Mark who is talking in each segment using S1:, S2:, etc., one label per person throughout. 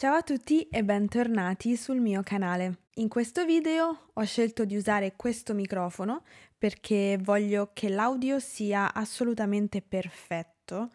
S1: Ciao a tutti e bentornati sul mio canale. In questo video ho scelto di usare questo microfono perché voglio che l'audio sia assolutamente perfetto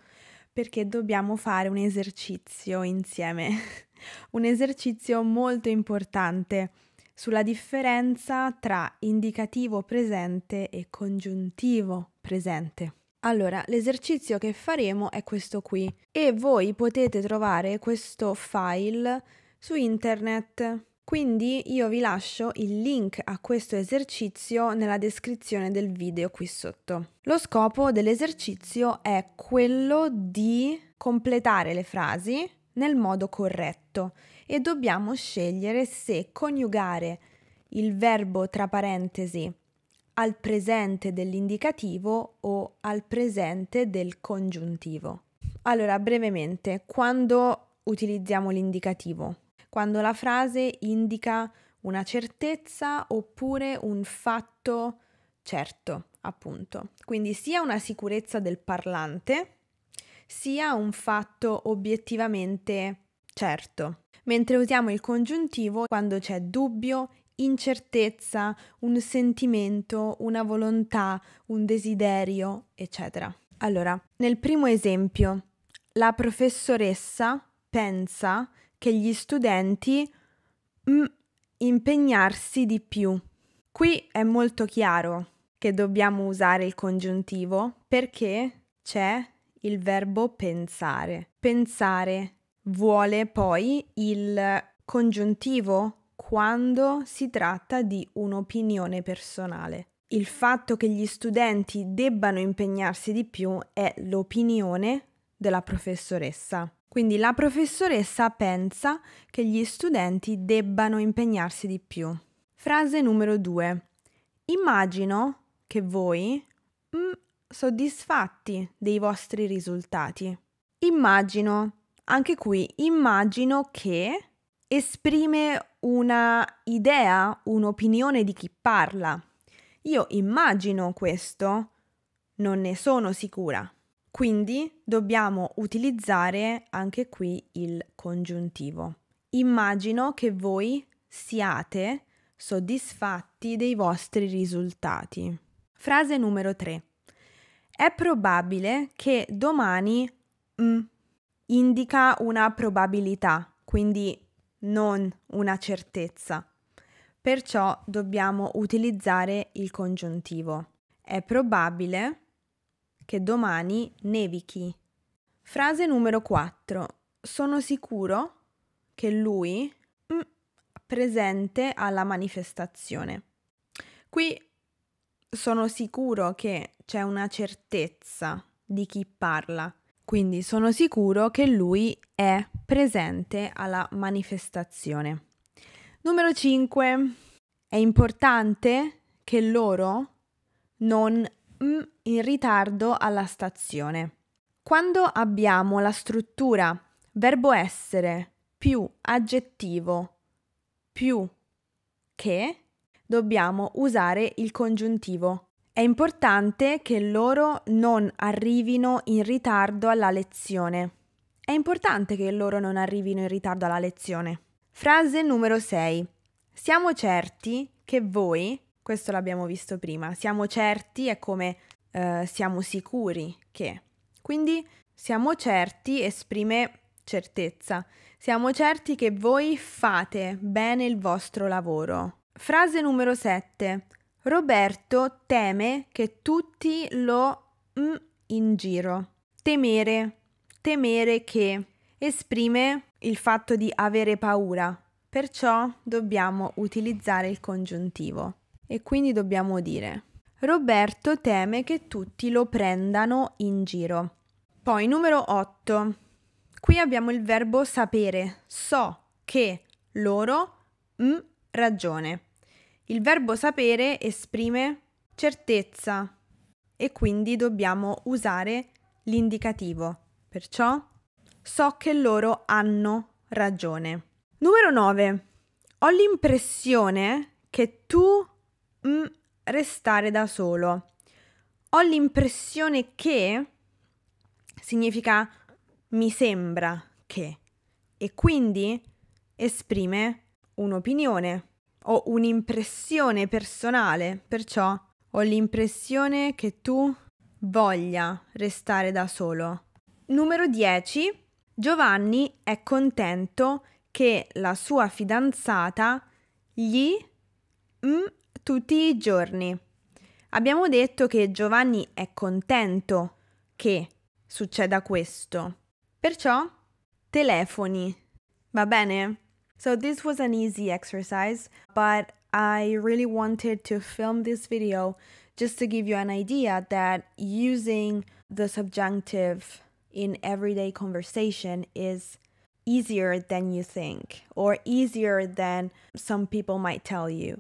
S1: perché dobbiamo fare un esercizio insieme, un esercizio molto importante sulla differenza tra indicativo presente e congiuntivo presente. Allora, l'esercizio che faremo è questo qui e voi potete trovare questo file su internet. Quindi io vi lascio il link a questo esercizio nella descrizione del video qui sotto. Lo scopo dell'esercizio è quello di completare le frasi nel modo corretto e dobbiamo scegliere se coniugare il verbo tra parentesi al presente dell'indicativo o al presente del congiuntivo. Allora, brevemente, quando utilizziamo l'indicativo? Quando la frase indica una certezza oppure un fatto certo, appunto. Quindi sia una sicurezza del parlante, sia un fatto obiettivamente certo. Mentre usiamo il congiuntivo quando c'è dubbio, incertezza, un sentimento, una volontà, un desiderio, eccetera. Allora, nel primo esempio, la professoressa pensa che gli studenti mm, impegnarsi di più. Qui è molto chiaro che dobbiamo usare il congiuntivo perché c'è il verbo pensare. Pensare vuole poi il congiuntivo quando si tratta di un'opinione personale. Il fatto che gli studenti debbano impegnarsi di più è l'opinione della professoressa. Quindi la professoressa pensa che gli studenti debbano impegnarsi di più. Frase numero 2. Immagino che voi mm, soddisfatti dei vostri risultati. Immagino, anche qui immagino che esprime una idea, un'opinione di chi parla. Io immagino questo, non ne sono sicura. Quindi dobbiamo utilizzare anche qui il congiuntivo. Immagino che voi siate soddisfatti dei vostri risultati. Frase numero 3. È probabile che domani mm, indica una probabilità, quindi non una certezza. Perciò dobbiamo utilizzare il congiuntivo. È probabile che domani nevichi. Frase numero 4. Sono sicuro che lui mm, presente alla manifestazione. Qui sono sicuro che c'è una certezza di chi parla quindi sono sicuro che lui è presente alla manifestazione. Numero 5. È importante che loro non in ritardo alla stazione. Quando abbiamo la struttura verbo essere più aggettivo più che, dobbiamo usare il congiuntivo è importante che loro non arrivino in ritardo alla lezione. È importante che loro non arrivino in ritardo alla lezione. Frase numero 6. Siamo certi che voi, questo l'abbiamo visto prima, siamo certi è come eh, siamo sicuri che. Quindi siamo certi esprime certezza. Siamo certi che voi fate bene il vostro lavoro. Frase numero 7. Roberto teme che tutti lo m mm, in giro. Temere, temere che esprime il fatto di avere paura, perciò dobbiamo utilizzare il congiuntivo e quindi dobbiamo dire Roberto teme che tutti lo prendano in giro. Poi numero 8. Qui abbiamo il verbo sapere. So che loro m mm, ragione. Il verbo sapere esprime certezza e quindi dobbiamo usare l'indicativo. Perciò so che loro hanno ragione. Numero 9. Ho l'impressione che tu mm, restare da solo. Ho l'impressione che significa mi sembra che e quindi esprime un'opinione ho un'impressione personale, perciò ho l'impressione che tu voglia restare da solo. Numero 10. Giovanni è contento che la sua fidanzata gli mm, tutti i giorni. Abbiamo detto che Giovanni è contento che succeda questo. Perciò telefoni. Va bene? So this was an easy exercise, but I really wanted to film this video just to give you an idea that using the subjunctive in everyday conversation is easier than you think or easier than some people might tell you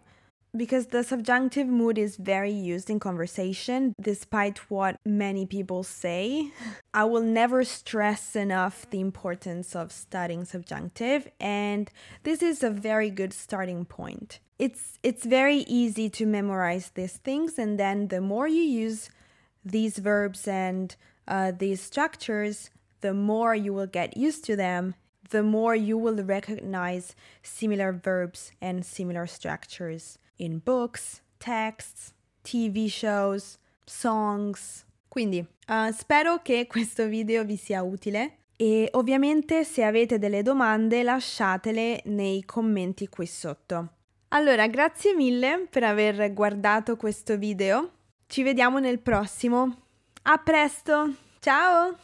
S1: because the subjunctive mood is very used in conversation, despite what many people say. I will never stress enough the importance of studying subjunctive, and this is a very good starting point. It's, it's very easy to memorize these things, and then the more you use these verbs and uh, these structures, the more you will get used to them the more you will recognize similar verbs and similar structures. in books, texts, TV shows, songs. Quindi uh, spero che questo video vi sia utile e ovviamente se avete delle domande lasciatele nei commenti qui sotto. Allora, grazie mille per aver guardato questo video. Ci vediamo nel prossimo. A presto! Ciao!